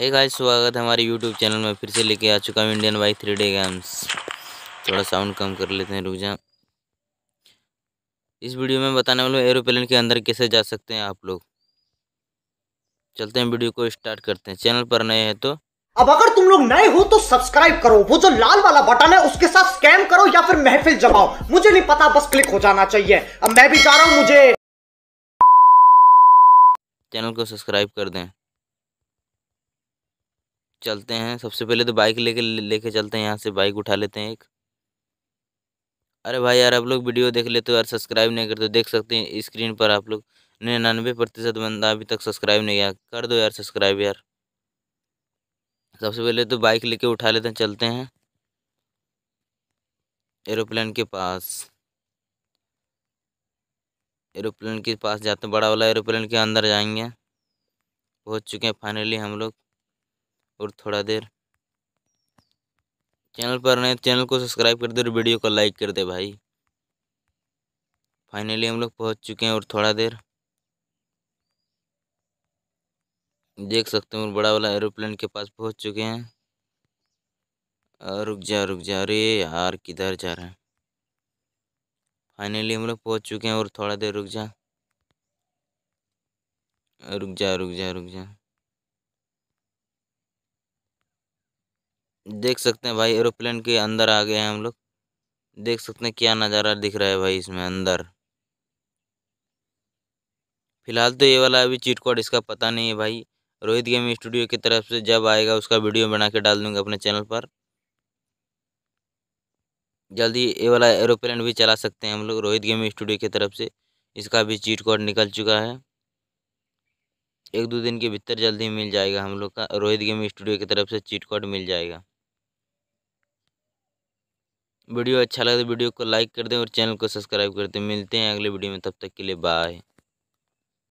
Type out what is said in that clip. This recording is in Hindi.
एक गाइस स्वागत है हमारे यूट्यूब चैनल में फिर से लेके आ चुका हूँ Indian bike three day games थोड़ा साउंड कम कर लेते हैं रुक जा इस वीडियो में बताने वाले एरोप्लेन के अंदर कैसे जा सकते हैं आप लोग चलते हैं वीडियो को स्टार्ट करते हैं चैनल पर नए हैं तो अब अगर तुम लोग नए हो तो सब्सक्राइब करो वो जो लाल वाला बटन है उसके साथ स्कैम करो या फिर महफिल जमाओ मुझे नहीं पता बस क्लिक हो जाना चाहिए अब मैं भी जा रहा हूँ मुझे चैनल को सब्सक्राइब कर दें चलते हैं सबसे पहले तो बाइक लेके लेके चलते हैं यहाँ से बाइक उठा लेते हैं एक अरे भाई यार आप लोग वीडियो देख लेते हो यार सब्सक्राइब नहीं करते देख सकते हैं स्क्रीन पर आप लोग निन्यानवे प्रतिशत बंदा अभी तक सब्सक्राइब नहीं किया कर दो यार सब्सक्राइब यार सबसे पहले तो बाइक लेके उठा लेते हैं चलते हैं एरोप्लेन के पास एरोप्लेन के पास जाते हैं बड़ा वाला एरोप्लेन के अंदर जाएंगे पहुंच चुके हैं फाइनली हम लोग और थोड़ा देर चैनल पर नए तो चैनल को सब्सक्राइब कर दे और वीडियो को लाइक कर दे भाई फाइनली हम लोग पहुंच चुके हैं और थोड़ा देर देख सकते हैं बड़ा वाला एरोप्लेन के पास पहुंच चुके हैं रुक जा रुक जा अरे यार किधर जा रहे हैं फाइनली हम लोग पहुंच चुके हैं और थोड़ा देर रुक जा रुक जा रुक जा रुक जा देख सकते हैं भाई एरोप्लेन के अंदर आ गए हैं हम लोग देख सकते हैं क्या नज़ारा दिख रहा है भाई इसमें अंदर फिलहाल तो ये वाला अभी चीट कोड इसका पता नहीं है भाई रोहित गेम स्टूडियो की तरफ से जब आएगा उसका वीडियो बना के डाल दूंगा अपने चैनल पर जल्दी ये वाला एरोप्लेन भी चला सकते हैं हम लोग रोहित गेम स्टूडियो की तरफ से इसका भी चीट कोड निकल चुका है एक दो दिन के भीतर जल्दी मिल जाएगा हम लोग का रोहित गेम स्टूडियो की तरफ से चीट कोड मिल जाएगा वीडियो अच्छा लगे तो वीडियो को लाइक कर दें और चैनल को सब्सक्राइब कर दें मिलते हैं अगले वीडियो में तब तक के लिए बाय